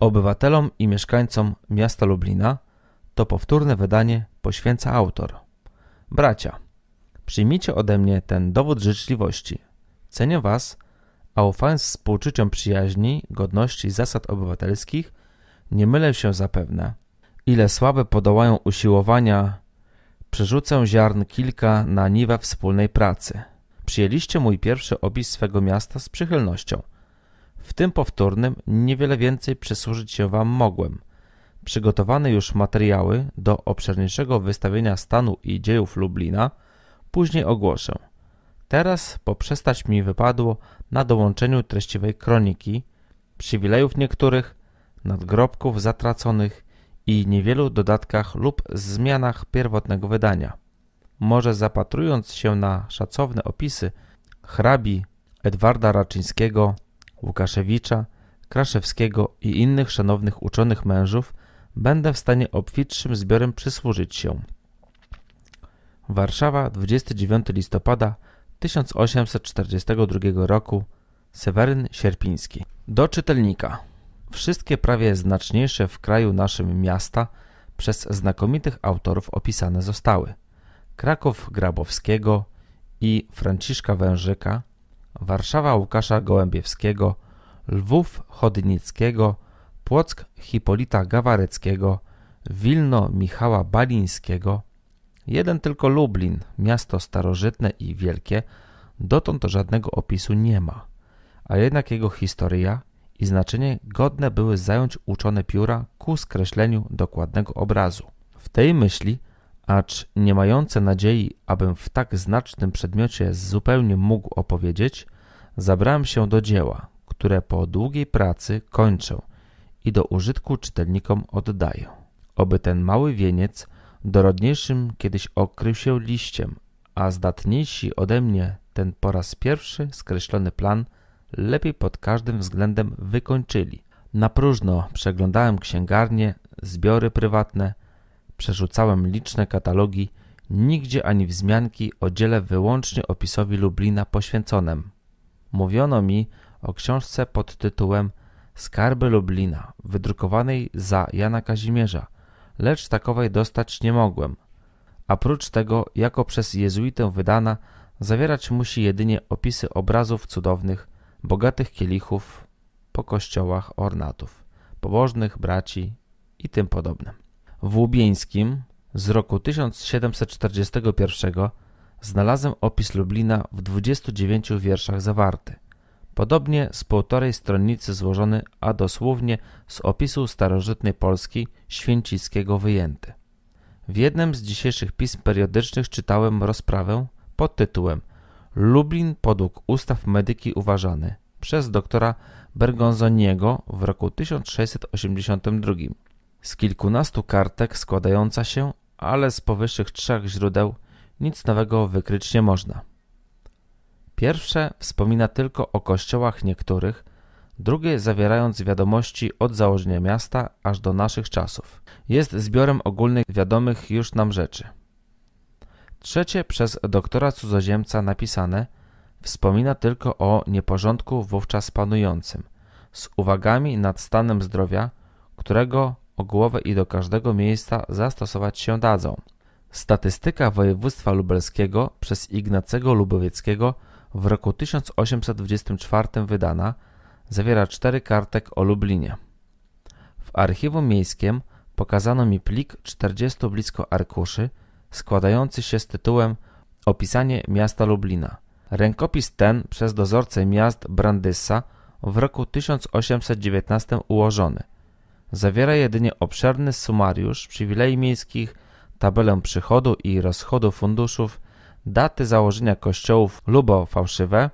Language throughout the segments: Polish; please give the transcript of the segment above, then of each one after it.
Obywatelom i mieszkańcom miasta Lublina to powtórne wydanie poświęca autor. Bracia, przyjmijcie ode mnie ten dowód życzliwości. Cenię was, a ufając współczuciom przyjaźni, godności i zasad obywatelskich, nie mylę się zapewne. Ile słabe podołają usiłowania, przerzucę ziarn kilka na niwę wspólnej pracy. Przyjęliście mój pierwszy opis swego miasta z przychylnością – w tym powtórnym niewiele więcej przysłużyć się Wam mogłem. Przygotowane już materiały do obszerniejszego wystawienia stanu i dziejów Lublina później ogłoszę. Teraz poprzestać mi wypadło na dołączeniu treściwej kroniki, przywilejów niektórych, nadgrobków zatraconych i niewielu dodatkach lub zmianach pierwotnego wydania. Może zapatrując się na szacowne opisy hrabi Edwarda Raczyńskiego, Łukaszewicza, Kraszewskiego i innych szanownych uczonych mężów, będę w stanie obfitszym zbiorem przysłużyć się. Warszawa, 29 listopada 1842 roku. Seweryn Sierpiński. Do czytelnika. Wszystkie prawie znaczniejsze w kraju naszym miasta przez znakomitych autorów opisane zostały. Kraków Grabowskiego i Franciszka Wężyka – Warszawa Łukasza Gołębiewskiego, Lwów Chodnickiego, Płock Hipolita Gawareckiego, Wilno Michała Balińskiego, jeden tylko Lublin, miasto starożytne i wielkie, dotąd żadnego opisu nie ma, a jednak jego historia i znaczenie godne były zająć uczone pióra ku skreśleniu dokładnego obrazu. W tej myśli – acz nie mające nadziei, abym w tak znacznym przedmiocie zupełnie mógł opowiedzieć, zabrałem się do dzieła, które po długiej pracy kończę i do użytku czytelnikom oddaję. Oby ten mały wieniec dorodniejszym kiedyś okrył się liściem, a zdatniejsi ode mnie ten po raz pierwszy skreślony plan lepiej pod każdym względem wykończyli. Na próżno przeglądałem księgarnie, zbiory prywatne, przerzucałem liczne katalogi, nigdzie ani wzmianki o dziele wyłącznie opisowi Lublina poświęconym. Mówiono mi o książce pod tytułem Skarby Lublina, wydrukowanej za Jana Kazimierza, lecz takowej dostać nie mogłem. A prócz tego, jako przez jezuitę wydana, zawierać musi jedynie opisy obrazów cudownych, bogatych kielichów po kościołach, ornatów, pobożnych braci i tym podobnym w Łubieńskim z roku 1741 znalazłem opis Lublina w 29 wierszach zawarty. Podobnie z półtorej stronnicy złożony, a dosłownie z opisu starożytnej Polski święcickiego wyjęty. W jednym z dzisiejszych pism periodycznych czytałem rozprawę pod tytułem Lublin podług ustaw medyki uważany przez doktora Bergonzoniego w roku 1682 z kilkunastu kartek składająca się, ale z powyższych trzech źródeł nic nowego wykryć nie można. Pierwsze wspomina tylko o kościołach niektórych, drugie zawierając wiadomości od założenia miasta aż do naszych czasów. Jest zbiorem ogólnych wiadomych już nam rzeczy. Trzecie przez doktora cudzoziemca napisane wspomina tylko o nieporządku wówczas panującym, z uwagami nad stanem zdrowia, którego o głowę i do każdego miejsca zastosować się dadzą. Statystyka województwa lubelskiego przez Ignacego Lubowieckiego w roku 1824 wydana zawiera cztery kartek o Lublinie. W archiwum miejskim pokazano mi plik 40 blisko arkuszy składający się z tytułem Opisanie miasta Lublina. Rękopis ten przez dozorcę miast Brandysa w roku 1819 ułożony – Zawiera jedynie obszerny sumariusz przywilei miejskich, tabelę przychodu i rozchodu funduszów, daty założenia kościołów lubo fałszywe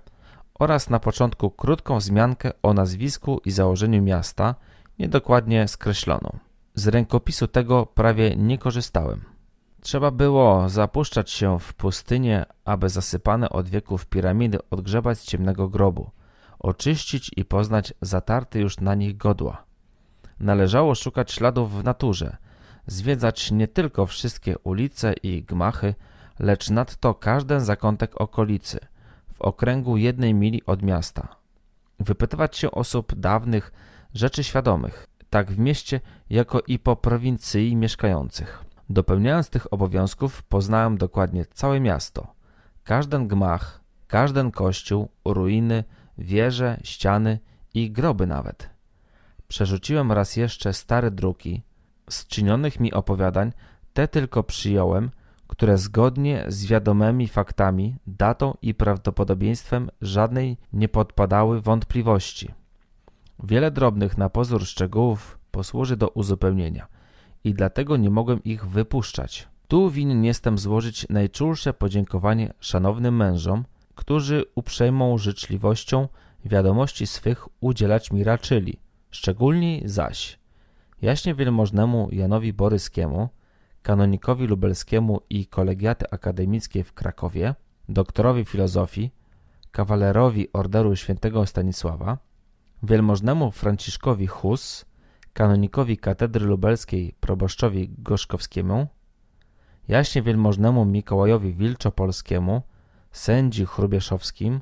oraz na początku krótką wzmiankę o nazwisku i założeniu miasta, niedokładnie skreśloną. Z rękopisu tego prawie nie korzystałem. Trzeba było zapuszczać się w pustynię, aby zasypane od wieków piramidy odgrzebać z ciemnego grobu, oczyścić i poznać zatarte już na nich godła należało szukać śladów w naturze, zwiedzać nie tylko wszystkie ulice i gmachy, lecz nadto każdy zakątek okolicy, w okręgu jednej mili od miasta. Wypytywać się osób dawnych, rzeczy świadomych, tak w mieście, jako i po prowincji mieszkających. Dopełniając tych obowiązków, poznałem dokładnie całe miasto. Każden gmach, każden kościół, ruiny, wieże, ściany i groby nawet. Przerzuciłem raz jeszcze stare druki. Z czynionych mi opowiadań te tylko przyjąłem, które zgodnie z wiadomymi faktami, datą i prawdopodobieństwem żadnej nie podpadały wątpliwości. Wiele drobnych na pozór szczegółów posłuży do uzupełnienia i dlatego nie mogłem ich wypuszczać. Tu winien jestem złożyć najczulsze podziękowanie szanownym mężom, którzy uprzejmą życzliwością wiadomości swych udzielać mi raczyli. Szczególni zaś jaśnie wielmożnemu Janowi Boryskiemu, kanonikowi lubelskiemu i kolegiaty akademickiej w Krakowie, doktorowi filozofii, kawalerowi Orderu Świętego Stanisława, wielmożnemu Franciszkowi Hus, kanonikowi katedry lubelskiej proboszczowi Gorzkowskiemu, jaśnie wielmożnemu Mikołajowi Wilczopolskiemu, sędzi chrubieszowskim,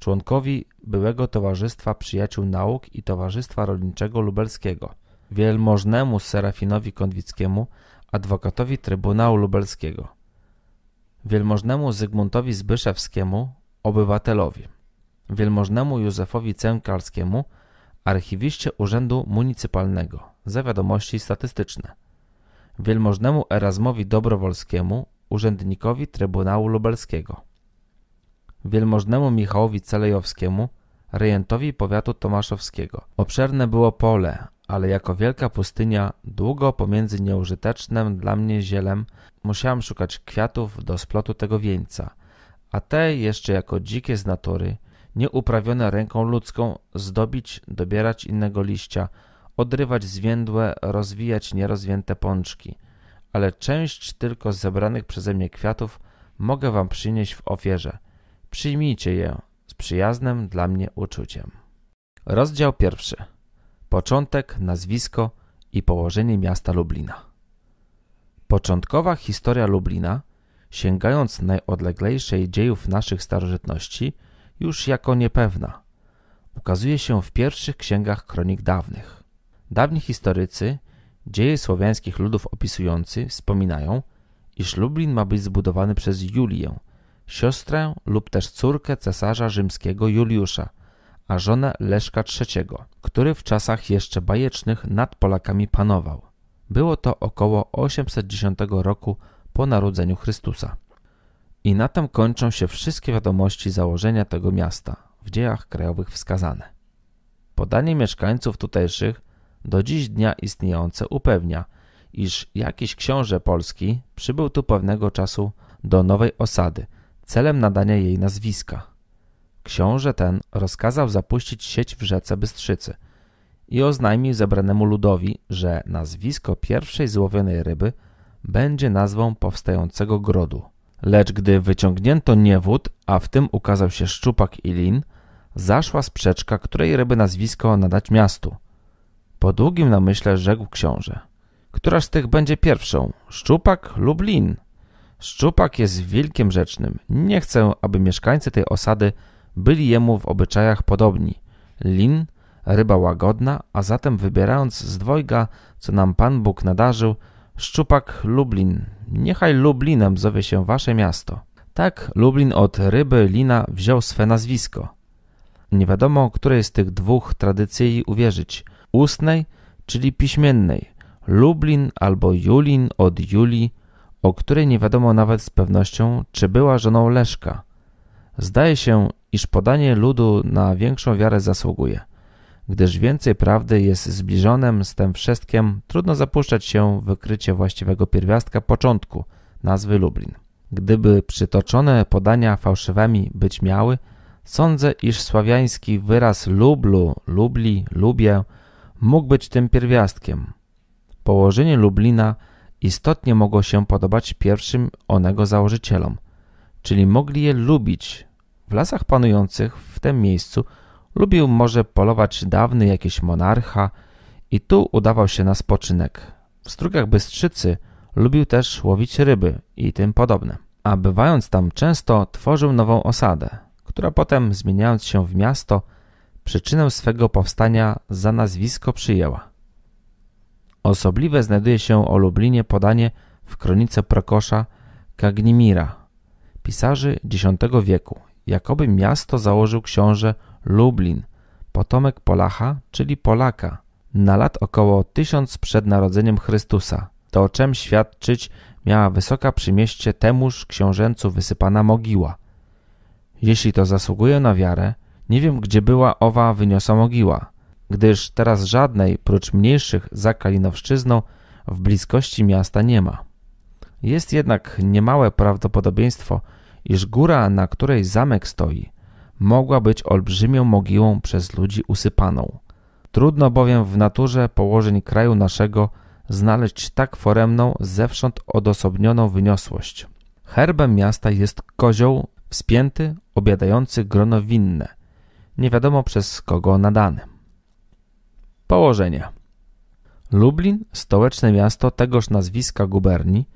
członkowi byłego Towarzystwa Przyjaciół Nauk i Towarzystwa Rolniczego Lubelskiego, wielmożnemu Serafinowi Kondwickiemu, adwokatowi Trybunału Lubelskiego, wielmożnemu Zygmuntowi Zbyszewskiemu, obywatelowi, wielmożnemu Józefowi Cękalskiemu, archiwiście Urzędu Municypalnego, za wiadomości statystyczne, wielmożnemu Erasmowi Dobrowolskiemu, urzędnikowi Trybunału Lubelskiego wielmożnemu Michałowi Celejowskiemu, rejentowi powiatu tomaszowskiego. Obszerne było pole, ale jako wielka pustynia, długo pomiędzy nieużytecznym dla mnie zielem, musiałam szukać kwiatów do splotu tego wieńca, a te jeszcze jako dzikie z natury, nieuprawione ręką ludzką, zdobić, dobierać innego liścia, odrywać zwiędłe, rozwijać nierozwięte pączki. Ale część tylko z zebranych przeze mnie kwiatów mogę wam przynieść w ofierze – Przyjmijcie je z przyjaznym dla mnie uczuciem. Rozdział pierwszy. Początek, nazwisko i położenie miasta Lublina. Początkowa historia Lublina, sięgając najodleglejszej dziejów naszych starożytności, już jako niepewna, ukazuje się w pierwszych księgach kronik dawnych. Dawni historycy, dzieje słowiańskich ludów opisujący, wspominają, iż Lublin ma być zbudowany przez Julię – siostrę lub też córkę cesarza rzymskiego Juliusza, a żonę Leszka III, który w czasach jeszcze bajecznych nad Polakami panował. Było to około 810 roku po narodzeniu Chrystusa. I na tym kończą się wszystkie wiadomości założenia tego miasta w dziejach krajowych wskazane. Podanie mieszkańców tutejszych do dziś dnia istniejące upewnia, iż jakiś książę polski przybył tu pewnego czasu do nowej osady – celem nadania jej nazwiska. Książę ten rozkazał zapuścić sieć w rzece Bystrzycy i oznajmił zebranemu ludowi, że nazwisko pierwszej złowionej ryby będzie nazwą powstającego grodu. Lecz gdy wyciągnięto niewód, a w tym ukazał się szczupak i lin, zaszła sprzeczka, której ryby nazwisko nadać miastu. Po długim namyśle rzekł książę. Któraż z tych będzie pierwszą, szczupak lub lin? Szczupak jest wilkiem rzecznym. Nie chcę, aby mieszkańcy tej osady byli jemu w obyczajach podobni. Lin, ryba łagodna, a zatem wybierając z dwojga, co nam Pan Bóg nadarzył, Szczupak Lublin. Niechaj Lublinem zowie się wasze miasto. Tak Lublin od ryby lina wziął swe nazwisko. Nie wiadomo, której z tych dwóch tradycji uwierzyć. Ustnej, czyli piśmiennej. Lublin albo Julin od Julii o której nie wiadomo nawet z pewnością, czy była żoną Leszka. Zdaje się, iż podanie ludu na większą wiarę zasługuje, gdyż więcej prawdy jest zbliżonym z tym wszystkim, trudno zapuszczać się w wykrycie właściwego pierwiastka początku nazwy Lublin. Gdyby przytoczone podania fałszywymi być miały, sądzę, iż sławiański wyraz lublu, lubli, lubię mógł być tym pierwiastkiem. Położenie Lublina – istotnie mogło się podobać pierwszym onego założycielom, czyli mogli je lubić. W lasach panujących w tym miejscu lubił może polować dawny jakiś monarcha i tu udawał się na spoczynek. W strugach bystrzycy lubił też łowić ryby i tym podobne. A bywając tam często tworzył nową osadę, która potem zmieniając się w miasto, przyczynę swego powstania za nazwisko przyjęła. Osobliwe znajduje się o Lublinie podanie w kronice Prokosza Kagnimira, pisarzy X wieku, jakoby miasto założył książę Lublin, potomek Polacha, czyli Polaka, na lat około 1000 przed narodzeniem Chrystusa. To o czym świadczyć miała wysoka przy mieście temuż książęcu wysypana mogiła. Jeśli to zasługuje na wiarę, nie wiem gdzie była owa wyniosła mogiła gdyż teraz żadnej, prócz mniejszych za Kalinowszczyzną, w bliskości miasta nie ma. Jest jednak niemałe prawdopodobieństwo, iż góra, na której zamek stoi, mogła być olbrzymią mogiłą przez ludzi usypaną. Trudno bowiem w naturze położeń kraju naszego znaleźć tak foremną, zewsząd odosobnioną wyniosłość. Herbem miasta jest kozioł wspięty, obiadający grono winne, nie wiadomo przez kogo nadany. Położenie Lublin, stołeczne miasto tegoż nazwiska guberni,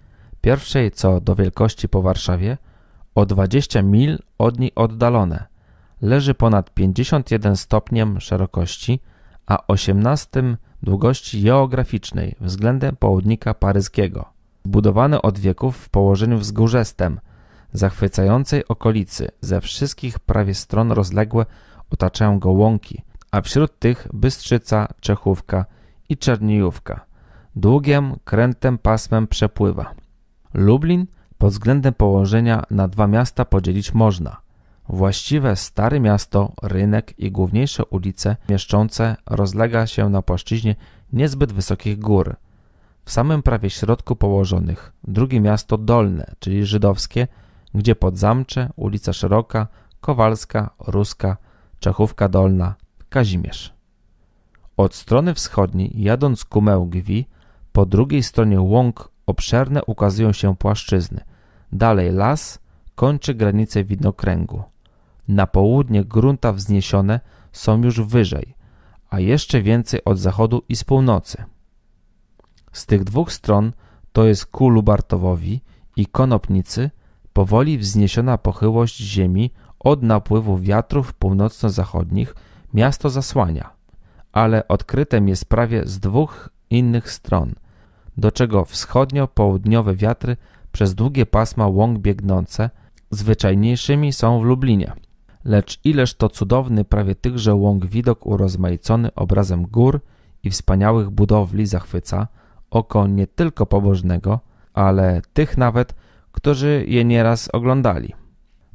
pierwszej co do wielkości po Warszawie, o 20 mil od niej oddalone, leży ponad 51 stopniem szerokości, a 18 długości geograficznej względem południka paryskiego. Budowany od wieków w położeniu wzgórzestem, zachwycającej okolicy ze wszystkich prawie stron rozległe otaczają go łąki – a wśród tych Bystrzyca, Czechówka i Czernijówka. Długiem, krętem pasmem przepływa. Lublin pod względem położenia na dwa miasta podzielić można. Właściwe Stare Miasto, rynek i główniejsze ulice mieszczące rozlega się na płaszczyźnie niezbyt wysokich gór. W samym prawie środku położonych drugie miasto Dolne, czyli żydowskie, gdzie pod Zamcze, ulica Szeroka, Kowalska, Ruska, Czechówka Dolna, Kazimierz. Od strony wschodniej, jadąc ku Mełgwi, po drugiej stronie łąk obszerne ukazują się płaszczyzny. Dalej las kończy granicę widnokręgu. Na południe grunta wzniesione są już wyżej, a jeszcze więcej od zachodu i z północy. Z tych dwóch stron, to jest ku Lubartowowi i Konopnicy, powoli wzniesiona pochyłość ziemi od napływu wiatrów północno-zachodnich – Miasto zasłania, ale odkrytem jest prawie z dwóch innych stron, do czego wschodnio-południowe wiatry przez długie pasma łąk biegnące zwyczajniejszymi są w Lublinie. Lecz ileż to cudowny prawie tychże łąk widok urozmaicony obrazem gór i wspaniałych budowli zachwyca oko nie tylko pobożnego, ale tych nawet, którzy je nieraz oglądali.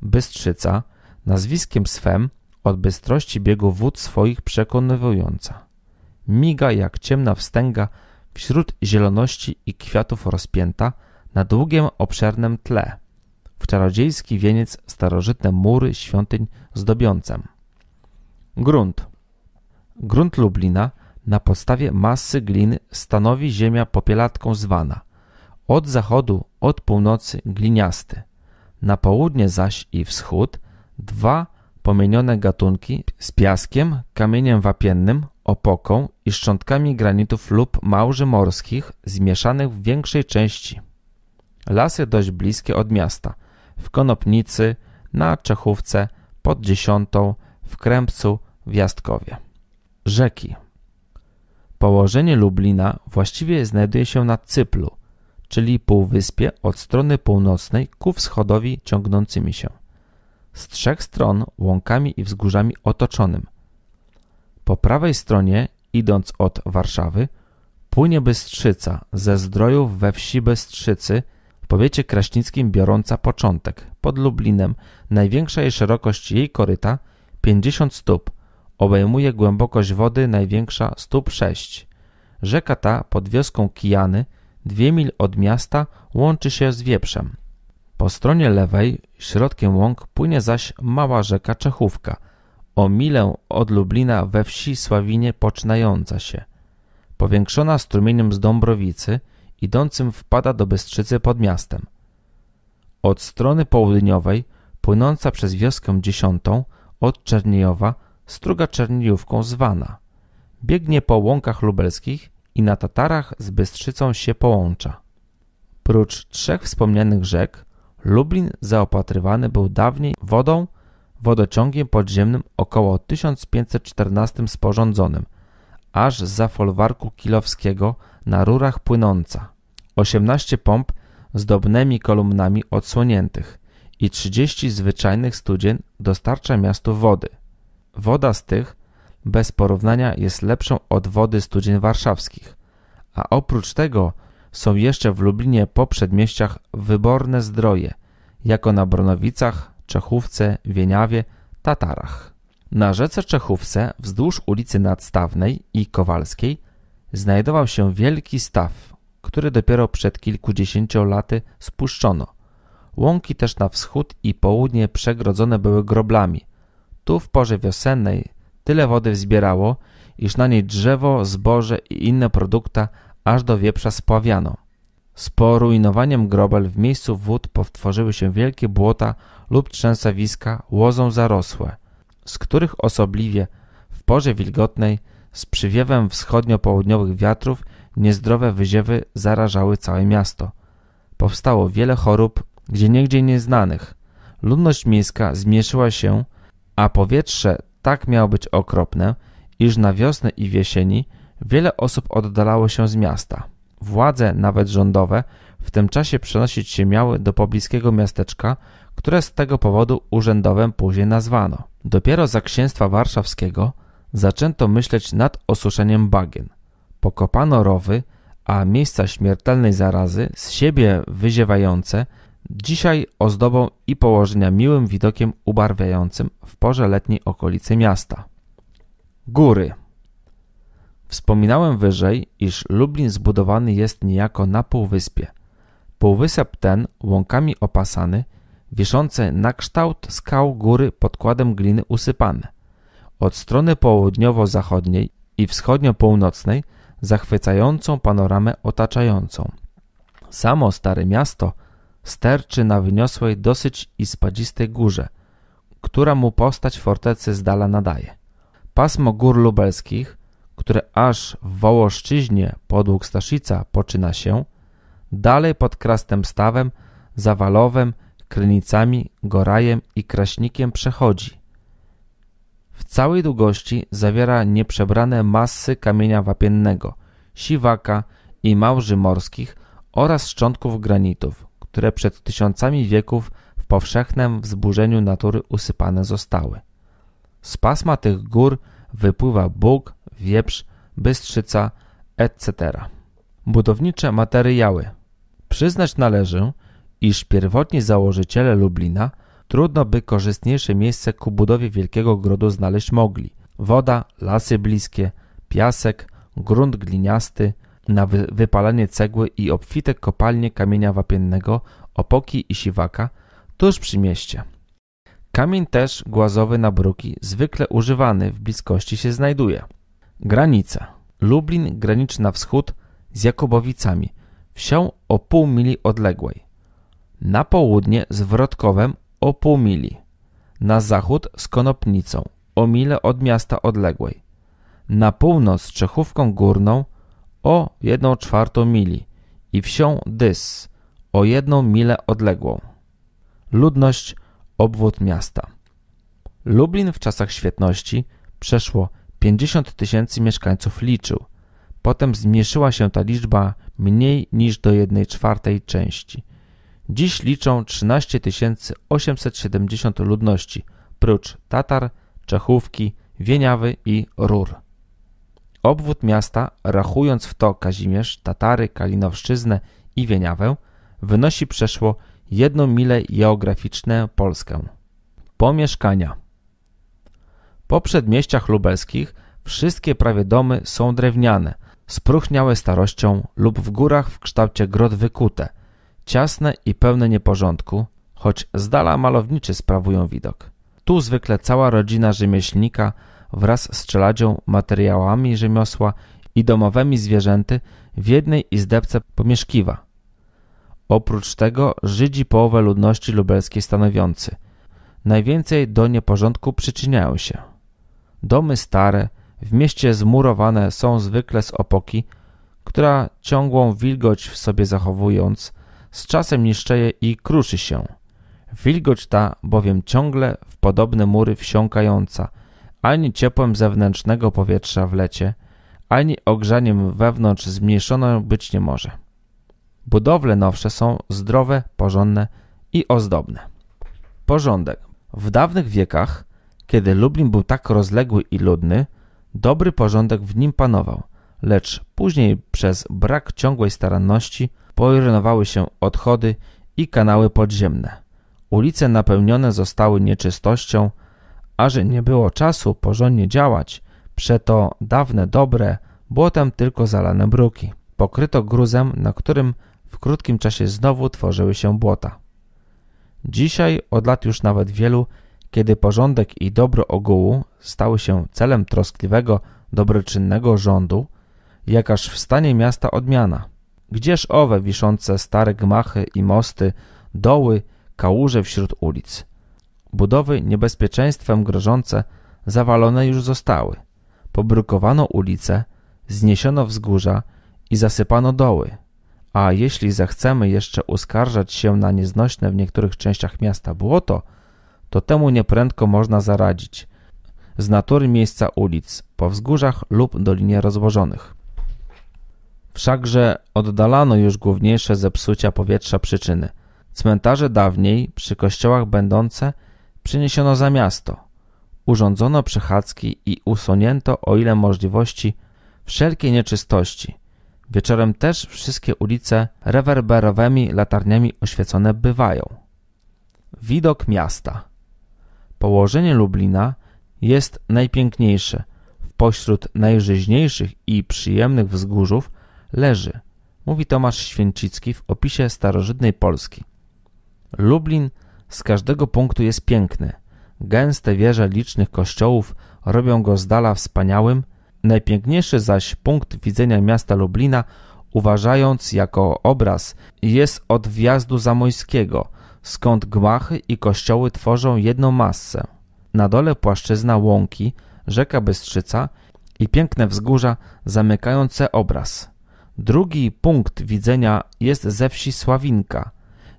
Bystrzyca, nazwiskiem swem, od bystrości biegu wód swoich przekonywująca. Miga jak ciemna wstęga wśród zieloności i kwiatów rozpięta na długiem, obszernym tle. W czarodziejski wieniec starożytne mury świątyń zdobiącem. Grunt. Grunt Lublina na podstawie masy gliny stanowi ziemia popielatką zwana. Od zachodu, od północy gliniasty. Na południe zaś i wschód dwa pomienione gatunki z piaskiem, kamieniem wapiennym, opoką i szczątkami granitów lub małży morskich zmieszanych w większej części. Lasy dość bliskie od miasta, w Konopnicy, na Czechówce, pod Dziesiątą, w Krępcu, w Jastkowie. Rzeki Położenie Lublina właściwie znajduje się na Cyplu, czyli półwyspie od strony północnej ku wschodowi ciągnącymi się z trzech stron łąkami i wzgórzami otoczonym. Po prawej stronie, idąc od Warszawy, płynie Bystrzyca ze zdrojów we wsi Bystrzycy w powiecie kraśnickim biorąca początek, pod Lublinem. Największa jej szerokość jej koryta 50 stóp. Obejmuje głębokość wody największa stóp 6. Rzeka ta pod wioską Kijany, 2 mil od miasta, łączy się z Wieprzem. Po stronie lewej, środkiem łąk, płynie zaś mała rzeka Czechówka, o milę od Lublina we wsi Sławinie poczynająca się. Powiększona strumieniem z Dąbrowicy, idącym wpada do Bystrzycy pod miastem. Od strony południowej, płynąca przez wioskę dziesiątą, od Czerniejowa, struga Czerniejówką zwana. Biegnie po łąkach lubelskich i na Tatarach z Bystrzycą się połącza. Prócz trzech wspomnianych rzek, Lublin zaopatrywany był dawniej wodą wodociągiem podziemnym około 1514 sporządzonym, aż za folwarku kilowskiego na rurach płynąca. 18 pomp z dobnymi kolumnami odsłoniętych i 30 zwyczajnych studzien dostarcza miastu wody. Woda z tych bez porównania jest lepszą od wody studzien warszawskich, a oprócz tego są jeszcze w Lublinie po przedmieściach wyborne zdroje, jako na Bronowicach, Czechówce, Wieniawie, Tatarach. Na rzece Czechówce wzdłuż ulicy Nadstawnej i Kowalskiej znajdował się wielki staw, który dopiero przed kilkudziesięciu laty spuszczono. Łąki też na wschód i południe przegrodzone były groblami. Tu w porze wiosennej tyle wody wzbierało, iż na niej drzewo, zboże i inne produkta aż do wieprza spławiano. Z poruinowaniem grobel w miejscu wód powtworzyły się wielkie błota lub trzęsawiska łozą zarosłe, z których osobliwie w porze wilgotnej z przywiewem wschodnio-południowych wiatrów niezdrowe wyziewy zarażały całe miasto. Powstało wiele chorób gdzie niegdzie nieznanych. Ludność miejska zmieszyła się, a powietrze tak miało być okropne, iż na wiosnę i jesieni Wiele osób oddalało się z miasta. Władze, nawet rządowe, w tym czasie przenosić się miały do pobliskiego miasteczka, które z tego powodu urzędowym później nazwano. Dopiero za księstwa warszawskiego zaczęto myśleć nad osuszeniem bagien. Pokopano rowy, a miejsca śmiertelnej zarazy, z siebie wyziewające, dzisiaj ozdobą i położenia miłym widokiem ubarwiającym w porze letniej okolicy miasta. Góry. Wspominałem wyżej, iż Lublin zbudowany jest niejako na półwyspie. Półwysep ten, łąkami opasany, wiszące na kształt skał góry podkładem gliny usypane. Od strony południowo-zachodniej i wschodnio-północnej zachwycającą panoramę otaczającą. Samo Stare Miasto sterczy na wyniosłej dosyć i spadzistej górze, która mu postać fortecy z dala nadaje. Pasmo gór lubelskich które aż w Wołoszczyźnie podług Staszica poczyna się, dalej pod Krastem Stawem, Zawalowem, Krynicami, Gorajem i Kraśnikiem przechodzi. W całej długości zawiera nieprzebrane masy kamienia wapiennego, siwaka i małży morskich oraz szczątków granitów, które przed tysiącami wieków w powszechnym wzburzeniu natury usypane zostały. Z pasma tych gór wypływa Bóg, wieprz, bystrzyca, etc. Budownicze materiały. Przyznać należy, iż pierwotni założyciele Lublina trudno by korzystniejsze miejsce ku budowie wielkiego grodu znaleźć mogli. Woda, lasy bliskie, piasek, grunt gliniasty, na wy wypalanie cegły i obfite kopalnie kamienia wapiennego, opoki i siwaka tuż przy mieście. Kamień też głazowy na bruki, zwykle używany, w bliskości się znajduje. Granice. Lublin graniczy na wschód z Jakobowicami, wsią o pół mili odległej. Na południe z Wrotkowem o pół mili. Na zachód z Konopnicą, o mile od miasta odległej. Na północ z Czechówką Górną o jedną czwartą mili i wsią Dys o jedną milę odległą. Ludność obwód miasta. Lublin w czasach świetności przeszło 50 tysięcy mieszkańców liczył. Potem zmniejszyła się ta liczba mniej niż do 1 czwartej części. Dziś liczą 13 870 ludności, prócz Tatar, Czechówki, Wieniawy i Rur. Obwód miasta, rachując w to Kazimierz, Tatary, Kalinowszczyznę i Wieniawę, wynosi przeszło jedną milę geograficzne Polskę. Pomieszkania po przedmieściach lubelskich wszystkie prawie domy są drewniane, spróchniałe starością lub w górach w kształcie grot wykute, ciasne i pełne nieporządku, choć z dala malowniczy sprawują widok. Tu zwykle cała rodzina rzemieślnika wraz z czeladzią, materiałami rzemiosła i domowymi zwierzęty w jednej izdebce pomieszkiwa. Oprócz tego Żydzi połowę ludności lubelskiej stanowiący. Najwięcej do nieporządku przyczyniają się. Domy stare w mieście zmurowane są zwykle z opoki, która ciągłą wilgoć w sobie zachowując, z czasem niszczeje i kruszy się. Wilgoć ta bowiem ciągle w podobne mury wsiąkająca, ani ciepłem zewnętrznego powietrza w lecie, ani ogrzaniem wewnątrz zmniejszona być nie może. Budowle nowsze są zdrowe, porządne i ozdobne. Porządek. W dawnych wiekach kiedy Lublin był tak rozległy i ludny, dobry porządek w nim panował, lecz później przez brak ciągłej staranności poirynowały się odchody i kanały podziemne. Ulice napełnione zostały nieczystością, a że nie było czasu porządnie działać, przeto dawne dobre błotem tylko zalane bruki. Pokryto gruzem, na którym w krótkim czasie znowu tworzyły się błota. Dzisiaj, od lat już nawet wielu, kiedy porządek i dobro ogółu stały się celem troskliwego, dobroczynnego rządu, jakaż w stanie miasta odmiana. Gdzież owe wiszące stare gmachy i mosty, doły, kałuże wśród ulic? Budowy niebezpieczeństwem grożące zawalone już zostały. Pobrukowano ulice, zniesiono wzgórza i zasypano doły. A jeśli zechcemy jeszcze uskarżać się na nieznośne w niektórych częściach miasta błoto, to temu nieprędko można zaradzić z natury miejsca ulic, po wzgórzach lub dolinie rozłożonych. Wszakże oddalano już główniejsze zepsucia powietrza przyczyny. Cmentarze dawniej przy kościołach będące przeniesiono za miasto. Urządzono przechadzki i usunięto o ile możliwości wszelkie nieczystości. Wieczorem też wszystkie ulice rewerberowymi latarniami oświecone bywają. Widok miasta – Położenie Lublina jest najpiękniejsze. W pośród najżyźniejszych i przyjemnych wzgórzów leży, mówi Tomasz Święcicki w opisie starożytnej Polski. Lublin z każdego punktu jest piękny. Gęste wieże licznych kościołów robią go z dala wspaniałym, najpiękniejszy zaś punkt widzenia miasta Lublina uważając jako obraz jest od wjazdu zamojskiego – skąd gmachy i kościoły tworzą jedną masę. Na dole płaszczyzna łąki, rzeka Bystrzyca i piękne wzgórza zamykające obraz. Drugi punkt widzenia jest ze wsi Sławinka.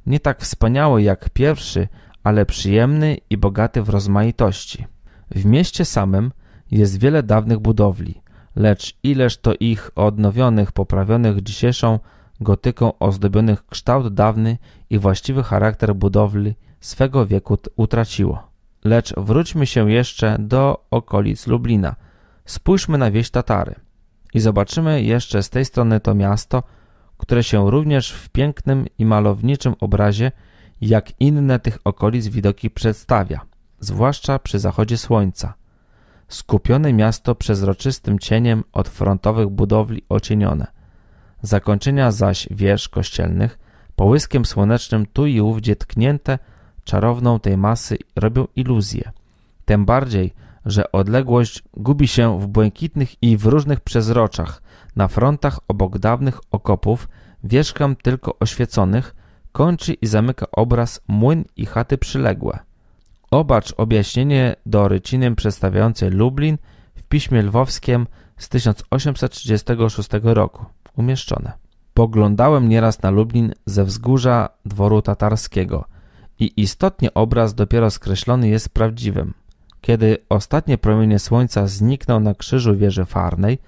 Nie tak wspaniały jak pierwszy, ale przyjemny i bogaty w rozmaitości. W mieście samym jest wiele dawnych budowli, lecz ileż to ich odnowionych, poprawionych dzisiejszą gotyką ozdobionych kształt dawny i właściwy charakter budowli swego wieku utraciło. Lecz wróćmy się jeszcze do okolic Lublina. Spójrzmy na wieś Tatary i zobaczymy jeszcze z tej strony to miasto, które się również w pięknym i malowniczym obrazie, jak inne tych okolic widoki przedstawia, zwłaszcza przy zachodzie słońca. Skupione miasto przezroczystym cieniem od frontowych budowli ocienione – zakończenia zaś wież kościelnych, połyskiem słonecznym tu i ówdzie tknięte czarowną tej masy robią iluzję. Tym bardziej, że odległość gubi się w błękitnych i w różnych przezroczach, na frontach obok dawnych okopów, wieżkam tylko oświeconych, kończy i zamyka obraz młyn i chaty przyległe. Obacz objaśnienie do ryciny przedstawiającej Lublin w piśmie lwowskim z 1836 roku umieszczone. Poglądałem nieraz na Lublin ze wzgórza dworu tatarskiego i istotnie obraz dopiero skreślony jest prawdziwym. Kiedy ostatnie promienie słońca znikną na krzyżu wieży farnej,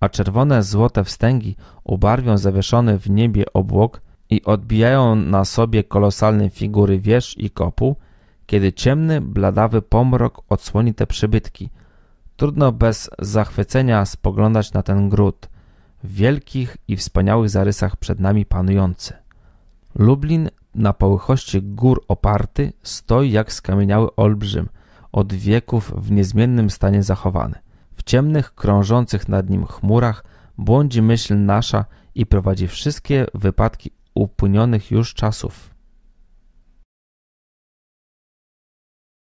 a czerwone złote wstęgi ubarwią zawieszony w niebie obłok i odbijają na sobie kolosalne figury wież i kopu, kiedy ciemny, bladawy pomrok odsłoni te przybytki. Trudno bez zachwycenia spoglądać na ten gród, wielkich i wspaniałych zarysach przed nami panujący. Lublin na połychości gór oparty stoi jak skamieniały olbrzym, od wieków w niezmiennym stanie zachowany. W ciemnych, krążących nad nim chmurach błądzi myśl nasza i prowadzi wszystkie wypadki upłynionych już czasów